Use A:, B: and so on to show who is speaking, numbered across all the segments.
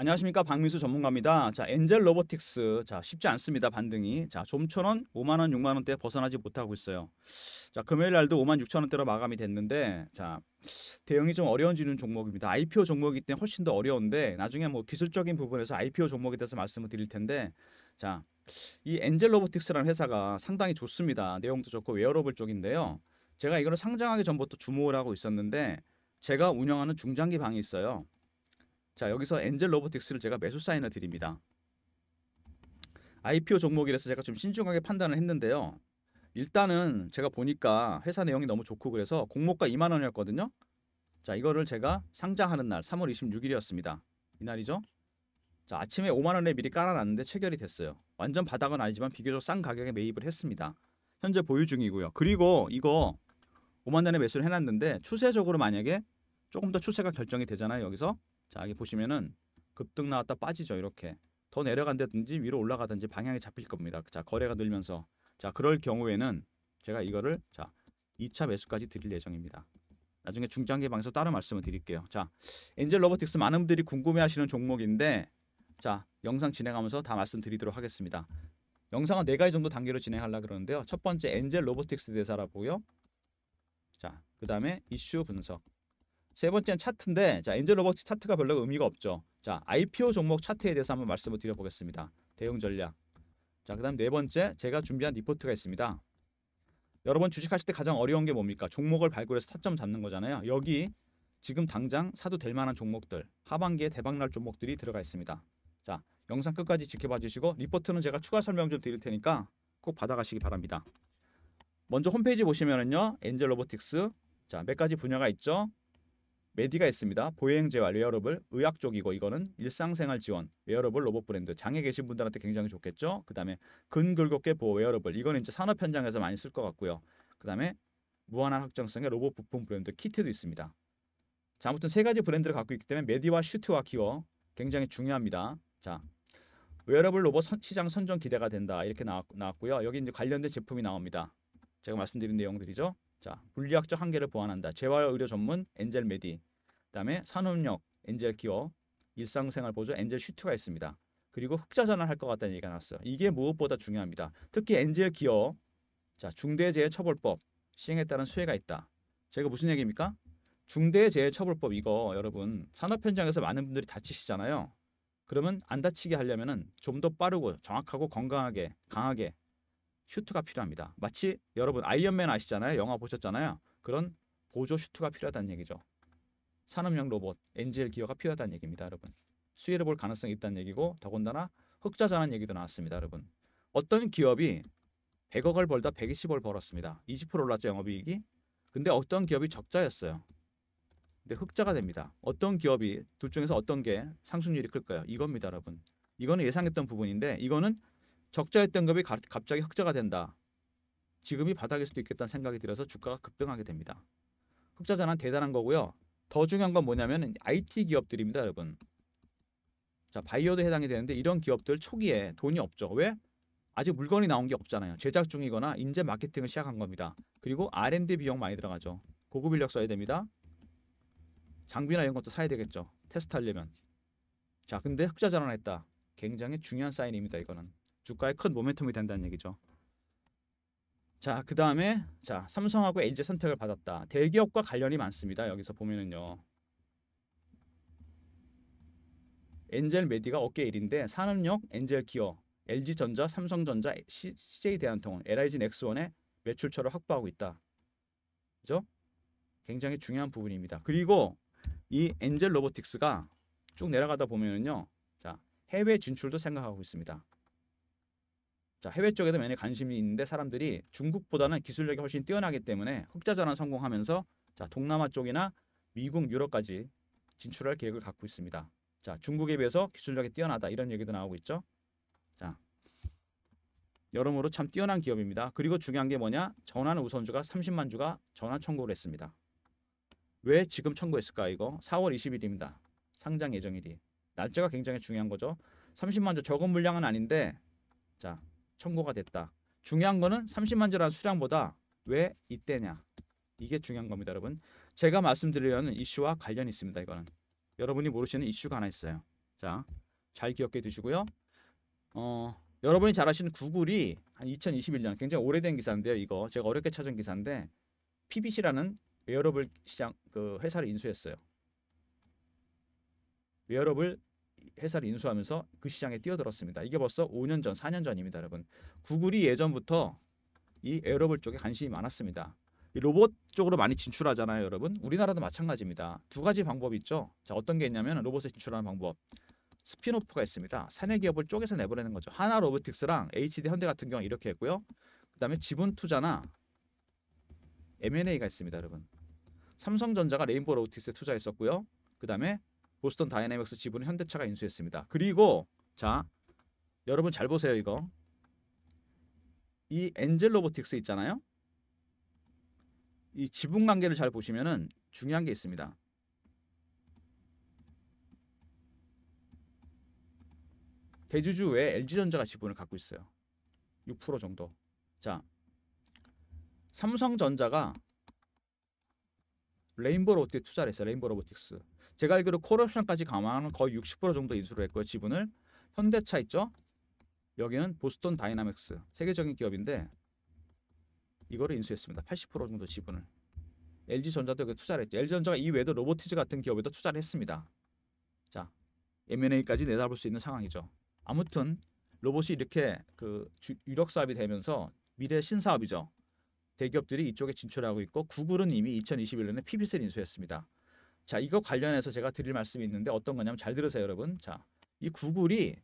A: 안녕하십니까 박민수 전문가입니다. 자 엔젤 로보틱스 자 쉽지 않습니다 반등이 자 좀천원 5만 원 6만 원대 벗어나지 못하고 있어요. 자 금요일 날도 5만 6천 원대로 마감이 됐는데 자 대응이 좀 어려워지는 종목입니다. IPO 종목이기 때문에 훨씬 더 어려운데 나중에 뭐 기술적인 부분에서 IPO 종목에 대해서 말씀을 드릴 텐데 자 이 엔젤 로보틱스라는 회사가 상당히 좋습니다. 내용도 좋고 웨어러블 쪽인데요. 제가 이거를 상장하기 전부터 주목을 하고 있었는데 제가 운영하는 중장기 방이 있어요. 자 여기서 엔젤 로보틱스를 제가 매수 사인을 드립니다. IPO 종목이라서 제가 좀 신중하게 판단을 했는데요. 일단은 제가 보니까 회사 내용이 너무 좋고 그래서 공모가 2만 원이었거든요. 자 이거를 제가 상장하는 날 3월 26일이었습니다. 이날이죠. 자 아침에 5만 원에 미리 깔아놨는데 체결이 됐어요. 완전 바닥은 아니지만 비교적 싼 가격에 매입을 했습니다. 현재 보유 중이고요. 그리고 이거 5만 원에 매수를 해놨는데 추세적으로 만약에 조금 더 추세가 결정이 되잖아요. 여기서 자 여기 보시면은 급등 나왔다 빠지죠 이렇게 더 내려간다든지 위로 올라가든지 방향이 잡힐 겁니다 자 거래가 늘면서 자 그럴 경우에는 제가 이거를 자 2차 매수까지 드릴 예정입니다 나중에 중장기 방에서 따로 말씀을 드릴게요 자 엔젤 로보틱스 많은 분들이 궁금해하시는 종목인데 자 영상 진행하면서 다 말씀드리도록 하겠습니다 영상은 4가지 정도 단계로 진행하려 고 그러는데요 첫 번째 엔젤 로보틱스 대사라고요 자 그 다음에 이슈 분석 세 번째는 차트인데 자 엔젤 로버츠 차트가 별로 의미가 없죠. 자 IPO 종목 차트에 대해서 한번 말씀을 드려보겠습니다. 대응 전략. 자 그다음 네 번째 제가 준비한 리포트가 있습니다. 여러분 주식하실 때 가장 어려운 게 뭡니까? 종목을 발굴해서 타점 잡는 거잖아요. 여기 지금 당장 사도 될 만한 종목들 하반기에 대박날 종목들이 들어가 있습니다. 자 영상 끝까지 지켜봐 주시고 리포트는 제가 추가 설명 좀 드릴 테니까 꼭 받아가시기 바랍니다. 먼저 홈페이지 보시면은요 엔젤 로보틱스 자몇 가지 분야가 있죠. 메디가 있습니다. 보행재활 웨어러블, 의학 쪽이고 이거는 일상생활 지원, 웨어러블 로봇 브랜드, 장에 계신 분들한테 굉장히 좋겠죠. 그 다음에 근골격계 보호 웨어러블, 이거는 이제 산업 현장에서 많이 쓸 것 같고요. 그 다음에 무한한 확장성의 로봇 부품 브랜드 키트도 있습니다. 자, 아무튼 세 가지 브랜드를 갖고 있기 때문에 메디와 슈트와 기어 굉장히 중요합니다. 자, 웨어러블 로봇 선, 시장 선정 기대가 된다 이렇게 나왔, 고요 여기 이제 관련된 제품이 나옵니다. 제가 말씀드린 내용들이죠. 자, 물리학적 한계를 보완한다. 재활 의료 전문 엔젤 메디. 그다음에 산업력 엔젤 기어 일상생활 보조 엔젤 슈트가 있습니다. 그리고 흑자 전환할 것 같다는 얘기가 나왔어요. 이게 무엇보다 중요합니다. 특히 엔젤 기어 자 중대재해처벌법 시행에 따른 수혜가 있다. 제가 무슨 얘기입니까? 중대재해처벌법 이거 여러분 산업 현장에서 많은 분들이 다치시잖아요. 그러면 안 다치게 하려면좀 더 빠르고 정확하고 건강하게 강하게 슈트가 필요합니다. 마치 여러분 아이언맨 아시잖아요. 영화 보셨잖아요. 그런 보조 슈트가 필요하다는 얘기죠. 산업용 로봇, NGL 기여가 필요하다는 얘기입니다, 여러분. 수혜를 볼 가능성이 있다는 얘기고 더군다나 흑자자라 얘기도 나왔습니다, 여러분. 어떤 기업이 100억을 벌다 120억을 벌었습니다. 20% 올랐죠, 영업이익이. 근데 어떤 기업이 적자였어요. 근데 흑자가 됩니다. 어떤 기업이 둘 중에서 어떤 게 상승률이 클까요? 이겁니다, 여러분. 이거는 예상했던 부분인데 이거는 적자였던 기업이 갑자기 흑자가 된다. 지금이 바닥일 수도 있겠다는 생각이 들어서 주가가 급등하게 됩니다. 흑자자는 대단한 거고요. 더 중요한 건 뭐냐면 IT 기업들입니다, 여러분. 자, 바이오도 해당이 되는데 이런 기업들 초기에 돈이 없죠. 왜? 아직 물건이 나온 게 없잖아요. 제작 중이거나 인재 마케팅을 시작한 겁니다. 그리고 R&D 비용 많이 들어가죠. 고급 인력 써야 됩니다. 장비나 이런 것도 사야 되겠죠. 테스트하려면. 자, 근데 흑자 전환했다. 굉장히 중요한 사인입니다. 이거는 주가에 큰 모멘텀이 된다는 얘기죠. 자, 그 다음에 자 삼성하고 LG 선택을 받았다. 대기업과 관련이 많습니다. 여기서 보면은요. 엔젤 메디가 어깨 1인데 산업력, 엔젤 기어, LG전자, 삼성전자, CJ대한통운, LIG 넥스원의 매출처를 확보하고 있다. 그죠? 굉장히 중요한 부분입니다. 그리고 이 엔젤 로보틱스가 쭉 내려가다 보면은요. 자, 해외 진출도 생각하고 있습니다. 자, 해외 쪽에도 많이 관심이 있는데 사람들이 중국보다는 기술력이 훨씬 뛰어나기 때문에 흑자전환 성공하면서 자, 동남아 쪽이나 미국, 유럽까지 진출할 계획을 갖고 있습니다. 자, 중국에 비해서 기술력이 뛰어나다 이런 얘기도 나오고 있죠. 자. 여러모로 참 뛰어난 기업입니다. 그리고 중요한 게 뭐냐? 전환 우선주가 30만 주가 전환 청구를 했습니다. 왜 지금 청구했을까 이거? 4월 20일입니다. 상장 예정일이. 날짜가 굉장히 중요한 거죠. 30만 주 적은 물량은 아닌데 자, 청구가 됐다. 중요한 거는 30만 조라는 수량보다 왜 이때냐. 이게 중요한 겁니다, 여러분. 제가 말씀드리려는 이슈와 관련이 있습니다, 이거는. 여러분이 모르시는 이슈가 하나 있어요. 자, 잘 기억해 두시고요. 어, 여러분이 잘 아시는 구글이 한 2021년 굉장히 오래된 기사인데요. 이거 제가 어렵게 찾은 기사인데 PBC라는 웨어러블 시장 그 회사를 인수했어요. 웨어러블 회사를 인수하면서 그 시장에 뛰어들었습니다. 이게 벌써 5년 전, 4년 전입니다, 여러분. 구글이 예전부터 이에러블 쪽에 관심이 많았습니다. 로봇 쪽으로 많이 진출하잖아요, 여러분. 우리나라도 마찬가지입니다. 두 가지 방법이 있죠. 자, 어떤 게 있냐면 로봇에 진출하는 방법. 스피노프가 있습니다. 사내 기업을 쪼개서 내보내는 거죠. 하나 로보틱스랑 HD 현대 같은 경우 이렇게 했고요. 그다음에 지분 투자나 M&A가 있습니다, 여러분. 삼성전자가 레인보우 로보틱스에 투자했었고요. 그다음에 보스턴 다이내믹스 지분을 현대차가 인수했습니다. 그리고 자 여러분 잘 보세요 이거 이 엔젤 로보틱스 있잖아요. 이 지분 관계를 잘 보시면은 중요한 게 있습니다. 대주주 외에 LG전자가 지분을 갖고 있어요. 6% 정도. 자, 삼성전자가 레인보 로보틱스 투자를 했어요. 레인보 로보틱스. 제가 알기로 콜옵션까지 감안하면 거의 60% 정도 인수를 했고요. 지분을 현대차 있죠? 여기는 보스턴 다이나믹스 세계적인 기업인데 이거를 인수했습니다. 80% 정도 지분을 LG전자도 여기 투자를 했죠. LG전자가 이외에도 로보티즈 같은 기업에도 투자를 했습니다. 자, M&A까지 내다볼 수 있는 상황이죠. 아무튼 로봇이 이렇게 그 유력 사업이 되면서 미래 신사업이죠. 대기업들이 이쪽에 진출하고 있고 구글은 이미 2021년에 피빗을 인수했습니다. 자, 이거 관련해서 제가 드릴 말씀이 있는데 어떤 거냐면 잘 들으세요, 여러분. 자, 이 구글이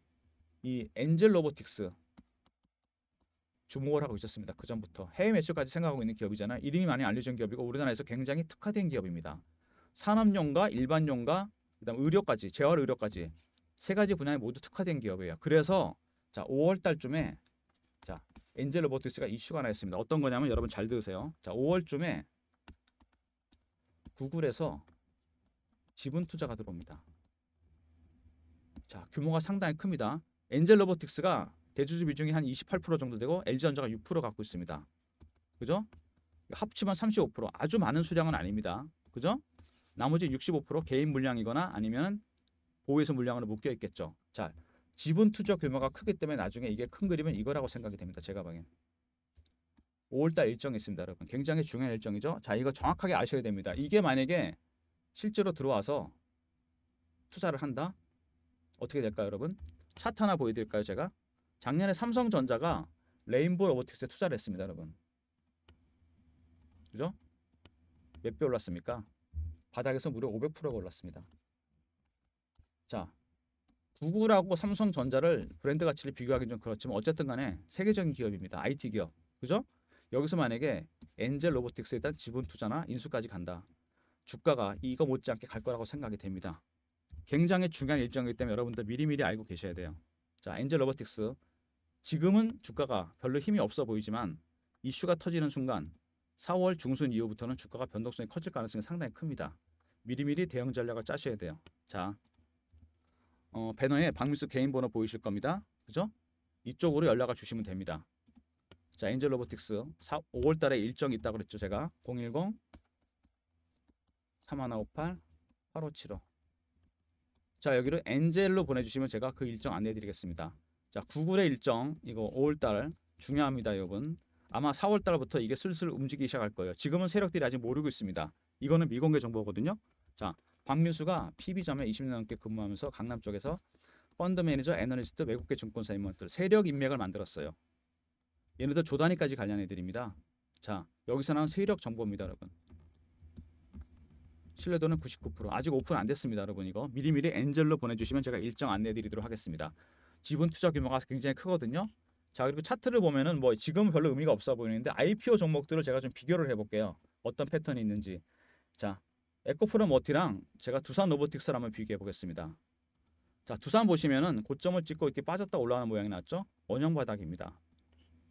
A: 이 엔젤 로보틱스 주목을 하고 있었습니다. 그 전부터 해외 매출까지 생각하고 있는 기업이잖아요. 이름이 많이 알려진 기업이고 우리나라에서 굉장히 특화된 기업입니다. 산업용과 일반용과 그다음 의료까지 재활 의료까지 세 가지 분야에 모두 특화된 기업이에요. 그래서 자 5월 달쯤에 자 엔젤 로보틱스가 이슈가 하나 있습니다. 어떤 거냐면 여러분 잘 들으세요. 자 5월쯤에 구글에서 지분 투자가 들어옵니다. 자, 규모가 상당히 큽니다. 엔젤 로보틱스가 대주주 비중이 한 28% 정도 되고 LG전자가 6% 갖고 있습니다. 그죠? 합치면 35% 아주 많은 수량은 아닙니다. 그죠? 나머지 65% 개인 물량이거나 아니면 보유에서 물량으로 묶여 있겠죠. 자, 지분 투자 규모가 크기 때문에 나중에 이게 큰 그림은 이거라고 생각이 됩니다. 제가 보기엔. 5월달 일정이 있습니다. 여러분. 굉장히 중요한 일정이죠. 자, 이거 정확하게 아셔야 됩니다. 이게 만약에 실제로 들어와서 투자를 한다? 어떻게 될까요, 여러분? 차트 하나 보여드릴까요, 제가? 작년에 삼성전자가 레인보우 로보틱스에 투자를 했습니다, 여러분. 그죠? 몇 배 올랐습니까? 바닥에서 무려 500%가 올랐습니다. 자, 구글하고 삼성전자를 브랜드 가치를 비교하기는 좀 그렇지만 어쨌든 간에 세계적인 기업입니다. IT 기업. 그죠? 여기서 만약에 엔젤 로보틱스에 일단 지분 투자나 인수까지 간다. 주가가 이거 못지않게 갈 거라고 생각이 됩니다. 굉장히 중요한 일정이기 때문에 여러분들 미리미리 알고 계셔야 돼요. 자, 엔젤 로버틱스 지금은 주가가 별로 힘이 없어 보이지만 이슈가 터지는 순간 4월 중순 이후부터는 주가가 변동성이 커질 가능성이 상당히 큽니다. 미리미리 대응 전략을 짜셔야 돼요. 자, 어, 배너에 박민수 개인 번호 보이실 겁니다. 그죠? 이쪽으로 연락을 주시면 됩니다. 자, 엔젤 로보틱스 5월 달에 일정이 있다고 그랬죠, 제가. 010 3158 8575자 여기로 엔젤로 보내주시면 제가 그 일정 안내해드리겠습니다. 자 구글의 일정 이거 5월달 중요합니다 여러분. 아마 4월달부터 이게 슬슬 움직이기 시작할 거예요. 지금은 세력들이 아직 모르고 있습니다. 이거는 미공개 정보거든요. 자 박민수가 PB점에 20년 넘게 근무하면서 강남 쪽에서 펀드 매니저, 애널리스트, 외국계 증권사 임원들 세력 인맥을 만들었어요. 얘네들 조단위까지 관련해드립니다. 자 여기서 나온 세력 정보입니다 여러분. 신뢰도는 99% 아직 오픈 안 됐습니다 여러분 이거 미리미리 엔젤로 보내주시면 제가 일정 안내 드리도록 하겠습니다 지분 투자 규모가 굉장히 크거든요 자 그리고 차트를 보면은 뭐지금 별로 의미가 없어 보이는데 IPO 종목들을 제가 좀 비교를 해볼게요 어떤 패턴이 있는지 자 에코프로 머티랑 제가 두산 로보틱스를 한번 비교해 보겠습니다 자 두산 보시면은 고점을 찍고 이렇게 빠졌다 올라오는 모양이 났죠 원형 바닥입니다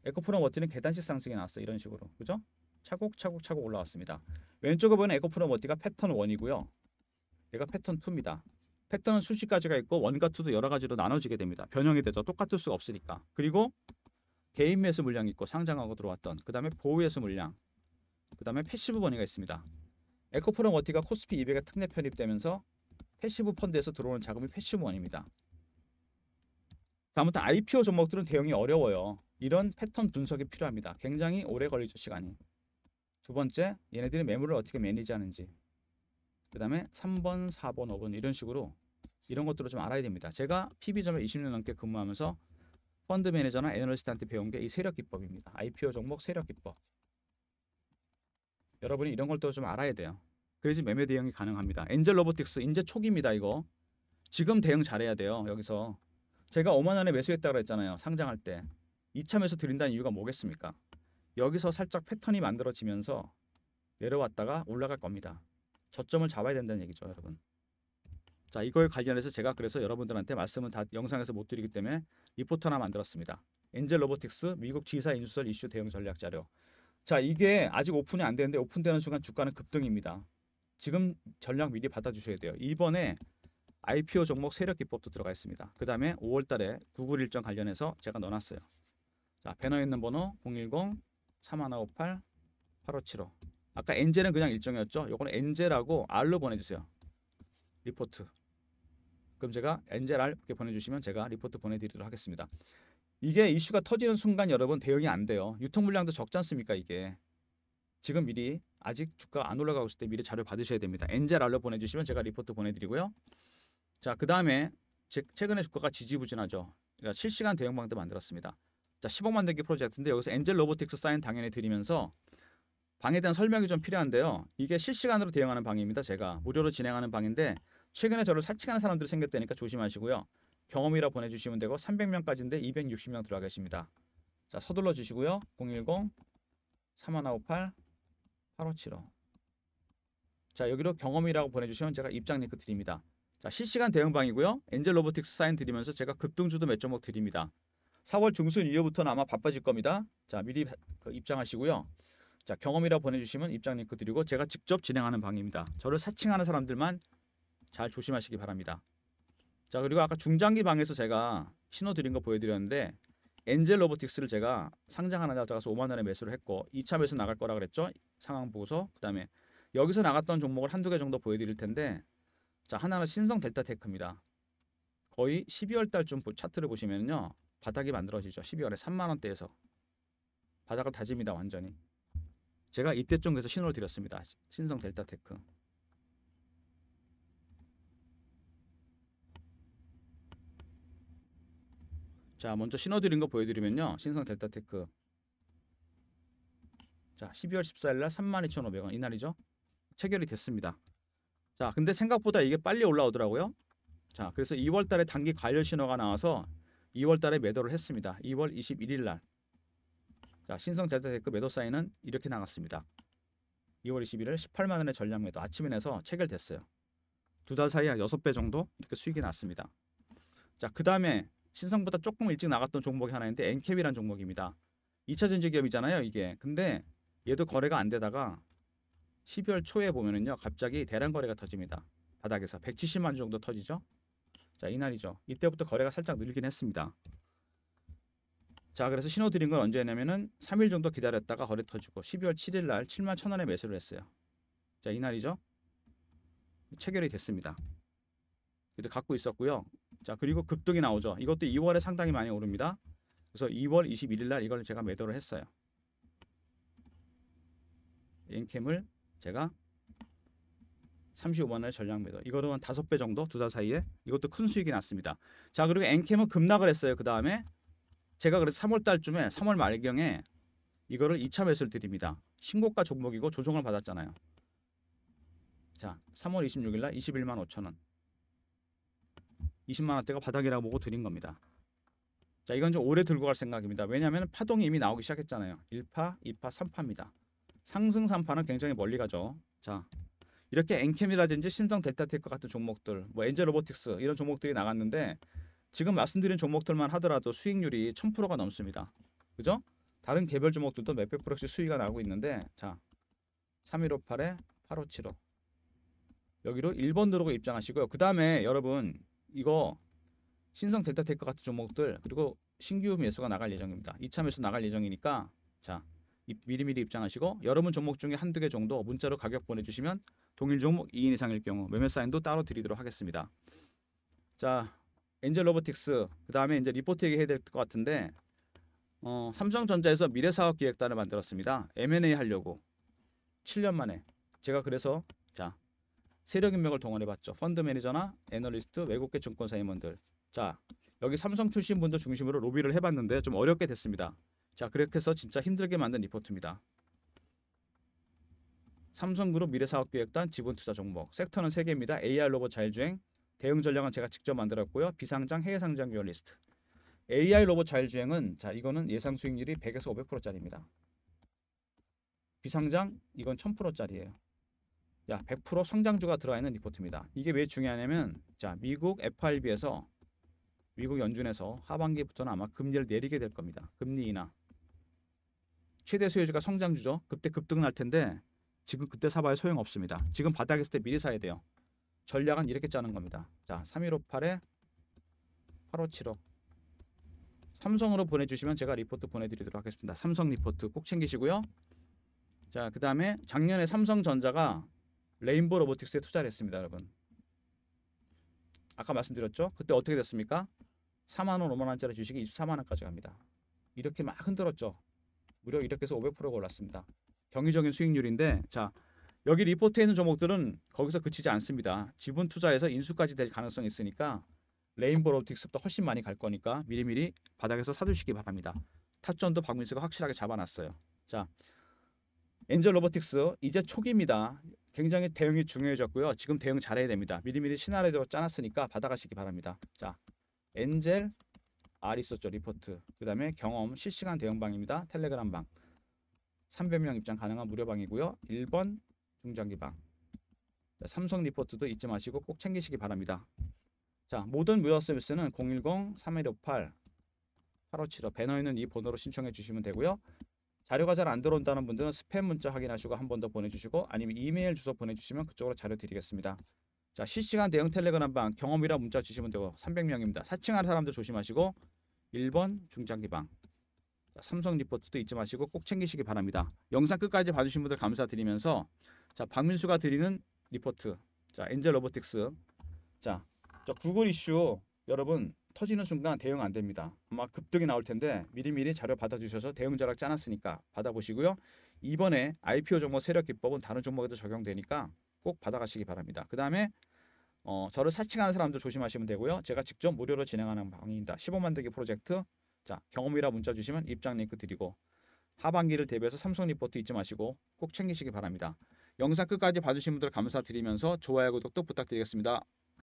A: 에코프로 머티는 계단식 상승이 나왔어 이런 식으로 그죠 차곡차곡차곡 올라왔습니다. 왼쪽에 보이는 에코프로 머티가 패턴 1이고요. 얘가 패턴 2입니다. 패턴은 수십 가지가 있고 1과 2도 여러 가지로 나눠지게 됩니다. 변형이 되죠. 똑같을 수가 없으니까. 그리고 개인 매수 물량이 있고 상장하고 들어왔던 그 다음에 보호 에서 물량 그 다음에 패시브 버니가 있습니다. 에코프로 머티가 코스피 200에 특례 편입되면서 패시브 펀드에서 들어오는 자금이 패시브 1입니다 다음부터 IPO 종목들은 대응이 어려워요. 이런 패턴 분석이 필요합니다. 굉장히 오래 걸리죠, 시간이. 두 번째, 얘네들이 매물을 어떻게 매니지하는지. 그 다음에 3번, 4번, 5번 이런 식으로 이런 것들을 좀 알아야 됩니다. 제가 PB점을 20년 넘게 근무하면서 펀드 매니저나 애널리스트한테 배운 게 이 세력 기법입니다. IPO 종목 세력 기법. 여러분이 이런 걸 또 좀 알아야 돼요. 그래야지 매매 대응이 가능합니다. 엔젤 로보틱스 인제 초기입니다. 이거 지금 대응 잘해야 돼요. 여기서 제가 5만 원에 매수했다고 했잖아요. 상장할 때 이참에서 드린다는 이유가 뭐겠습니까? 여기서 살짝 패턴이 만들어지면서 내려왔다가 올라갈 겁니다. 저점을 잡아야 된다는 얘기죠, 여러분. 자, 이거에 관련해서 제가 그래서 여러분들한테 말씀은 다 영상에서 못 드리기 때문에 리포트 하나 만들었습니다. 엔젤 로보틱스 미국 지사 인수설 이슈 대응 전략 자료. 자, 이게 아직 오픈이 안 되는데 오픈되는 순간 주가는 급등입니다. 지금 전략 미리 받아주셔야 돼요. 이번에 IPO 종목 세력 기법도 들어가 있습니다. 그 다음에 5월달에 구글 일정 관련해서 제가 넣어놨어요. 자, 배너 있는 번호 010 3158 8575 아까 엔젤은 그냥 일정이었죠. 요거는 엔젤하고 R로 보내주세요. 리포트 그럼 제가 엔젤 R 이렇게 보내주시면 제가 리포트 보내드리도록 하겠습니다. 이게 이슈가 터지는 순간 여러분 대응이 안 돼요. 유통 물량도 적지 않습니까 이게. 지금 미리 아직 주가 안 올라가고 있을 때 미리 자료 받으셔야 됩니다. 엔젤 알로 보내주시면 제가 리포트 보내드리고요. 자, 그 다음에 최근에 주가가 지지부진하죠. 그러니까 실시간 대응방도 만들었습니다. 자1 5 만들기 프로젝트인데 여기서 엔젤 로보틱스 사인 당연히 드리면서 방에 대한 설명이 좀 필요한데요. 이게 실시간으로 대응하는 방입니다. 제가 무료로 진행하는 방인데 최근에 저를 사칭하는 사람들이 생겼다니까 조심하시고요. 경험이라 보내주시면 되고 300명까지인데 260명 들어가겠습니다. 자 서둘러 주시고요. 010 3 1 9 8 8575 자 여기로 경험이라고 보내주시면 제가 입장 링크 드립니다. 자 실시간 대응방이고요. 엔젤 로보틱스 사인 드리면서 제가 급등주도 몇 종목 드립니다. 4월 중순 이후부터는 아마 바빠질 겁니다. 자, 미리 그 입장하시고요. 자, 경험이라 보내주시면 입장 링크 드리고 제가 직접 진행하는 방입니다. 저를 사칭하는 사람들만 잘 조심하시기 바랍니다. 자, 그리고 아까 중장기 방에서 제가 신호 드린 거 보여드렸는데 엔젤 로보틱스를 제가 상장 하나 가져가서 5만 원에 매수를 했고 2차 매수 나갈 거라 그랬죠. 상황 보고서 그다음에 여기서 나갔던 종목을 한두 개 정도 보여드릴 텐데 자 하나는 신성 델타테크입니다. 거의 12월 달쯤 차트를 보시면요. 바닥이 만들어지죠. 12월에 3만 원대에서 바닥을 다집니다. 완전히. 제가 이때쯤 그서 신호를 드렸습니다. 신성 델타테크. 자, 먼저 신호 드린 거 보여드리면요. 신성 델타테크. 자, 12월 14일 날 32,500원 이날이죠. 체결이 됐습니다. 자, 근데 생각보다 이게 빨리 올라오더라고요. 자, 그래서 2월 달에 단기 관련 신호가 나와서 2월 달에 매도를 했습니다. 2월 21일 날. 자, 신성 델타 테크 매도 사인은 이렇게 나갔습니다. 2월 21일 18만 원의 전량 매도 아침에 내서 체결됐어요. 두 달 사이에 6배 정도 이렇게 수익이 났습니다. 자, 그다음에 신성보다 조금 일찍 나갔던 종목이 하나 있는데 엔캡이라는 종목입니다. 2차 전지 기업이잖아요, 이게. 근데 얘도 거래가 안 되다가 12월 초에 보면은요. 갑자기 대량 거래가 터집니다. 바닥에서 170만 주 정도 터지죠. 자 이날이죠. 이때부터 거래가 살짝 늘긴 했습니다. 자 그래서 신호 드린 건 언제냐면은 3일 정도 기다렸다가 거래 터지고 12월 7일 날 7만 1천원에 매수를 했어요. 자 이날이죠. 체결이 됐습니다. 이것도 갖고 있었고요. 자 그리고 급등이 나오죠. 이것도 2월에 상당히 많이 오릅니다. 그래서 2월 21일 날 이걸 제가 매도를 했어요. 엔캠을 제가 35만원의 전량 매도. 이거도 한 5배 정도 두 달 사이에 이것도 큰 수익이 났습니다. 자 그리고 엔캠은 급락을 했어요. 그 다음에 제가 그래서 3월 달쯤에 3월 말경에 이거를 2차 매수를 드립니다. 신고가 종목이고 조정을 받았잖아요. 자 3월 26일 날 21만 5천원. 20만 원대가 바닥이라고 보고 드린 겁니다. 자 이건 좀 오래 들고 갈 생각입니다. 왜냐하면 파동이 이미 나오기 시작했잖아요. 1파, 2파, 3파입니다. 상승 3파는 굉장히 멀리 가죠. 자 이렇게 엔캠이라든지 신성 델타테크 같은 종목들, 뭐 엔젤 로보틱스 이런 종목들이 나갔는데 지금 말씀드린 종목들만 하더라도 수익률이 1000%가 넘습니다. 그죠? 다른 개별 종목들도 몇백 프로씩 수익이 나고 있는데 자 3158에 8575 여기로 1번 누르고 입장하시고요. 그 다음에 여러분 이거 신성 델타테크 같은 종목들 그리고 신규 매수가 나갈 예정입니다. 2차 매수 나갈 예정이니까 자 미리미리 입장하시고 여러분 종목 중에 한두 개 정도 문자로 가격 보내주시면 동일 종목 2인 이상일 경우 매매 사인도 따로 드리도록 하겠습니다. 자, 엔젤 로보틱스 그 다음에 이제 리포트 얘기해야 될 것 같은데 어, 삼성전자에서 미래사업기획단을 만들었습니다. M&A 하려고 7년 만에 제가 그래서 자 세력 인맥을 동원해봤죠. 펀드 매니저나 애널리스트, 외국계 증권사 임원들 자 여기 삼성 출신 분들 중심으로 로비를 해봤는데 좀 어렵게 됐습니다. 자 그렇게 해서 진짜 힘들게 만든 리포트입니다. 삼성그룹 미래사업기획단 지분투자 종목 섹터는 3개입니다. AR 로봇 자율주행, 대응 전략은 제가 직접 만들었고요. 비상장, 해외상장 리얼 리스트. AI 로봇 자율주행은 자 이거는 예상 수익률이 100에서 500%짜리입니다. 비상장 이건 1000%짜리예요. 야, 100% 성장주가 들어가 있는 리포트입니다. 이게 왜 중요하냐면 자, 미국 FRB에서 미국 연준에서 하반기부터는 아마 금리를 내리게 될 겁니다. 금리 인하. 최대 수요주가 성장주죠. 그때 급등날 텐데 지금 그때 사봐야 소용없습니다. 지금 바닥에 있을 때 미리 사야 돼요. 전략은 이렇게 짜는 겁니다. 자, 3158에 8575 삼성으로 보내주시면 제가 리포트 보내드리도록 하겠습니다. 삼성 리포트 꼭 챙기시고요. 자, 그 다음에 작년에 삼성전자가 레인보 로보틱스에 투자를 했습니다. 여러분. 아까 말씀드렸죠? 그때 어떻게 됐습니까? 4만원, 5만원짜리 주식이 24만원까지 갑니다. 이렇게 막 흔들었죠. 무려 이렇게 해서 500%가 올랐습니다. 경이적인 수익률인데 자 여기 리포트에 있는 종목들은 거기서 그치지 않습니다. 지분 투자에서 인수까지 될 가능성이 있으니까 레인보 로틱스부터 훨씬 많이 갈 거니까 미리미리 바닥에서 사두시기 바랍니다. 타점도 박민수가 확실하게 잡아놨어요. 자, 엔젤 로보틱스 이제 초기입니다. 굉장히 대응이 중요해졌고요. 지금 대응 잘해야 됩니다. 미리미리 시나리오 짜놨으니까 받아가시기 바랍니다. 자, 엔젤 R 있었죠. 리포트. 그 다음에 경험 실시간 대응방입니다. 텔레그램 방. 300명 입장 가능한 무료방이고요. 1번 중장기방. 자, 삼성 리포트도 잊지 마시고 꼭 챙기시기 바랍니다. 자, 모든 무료 서비스는 010-3158-8575 배너에 있는 이 번호로 신청해 주시면 되고요. 자료가 잘 안 들어온다는 분들은 스팸 문자 확인하시고 한 번 더 보내주시고 아니면 이메일 주소 보내주시면 그쪽으로 자료 드리겠습니다. 자 실시간 대응 텔레그램 방 경험이라 문자 주시면 되고 300명입니다. 사칭하는 사람들 조심하시고 1번 중장기방 삼성 리포트도 잊지 마시고 꼭 챙기시기 바랍니다. 영상 끝까지 봐주신 분들 감사드리면서 자 박민수가 드리는 리포트 자 엔젤 로보틱스 자, 자 구글 이슈 여러분 터지는 순간 대응 안 됩니다. 아마 급등이 나올 텐데 미리미리 자료 받아주셔서 대응 전략 짜놨으니까 받아보시고요. 이번에 IPO 종목 세력 기법은 다른 종목에도 적용되니까 꼭 받아가시기 바랍니다. 그 다음에 어, 저를 사칭하는 사람도 조심하시면 되고요. 제가 직접 무료로 진행하는 방입니다. 15만들기 프로젝트 자 경험이라 문자 주시면 입장 링크 드리고 하반기를 대비해서 삼성 리포트 잊지 마시고 꼭 챙기시기 바랍니다. 영상 끝까지 봐주신 분들 감사드리면서 좋아요 구독도 부탁드리겠습니다.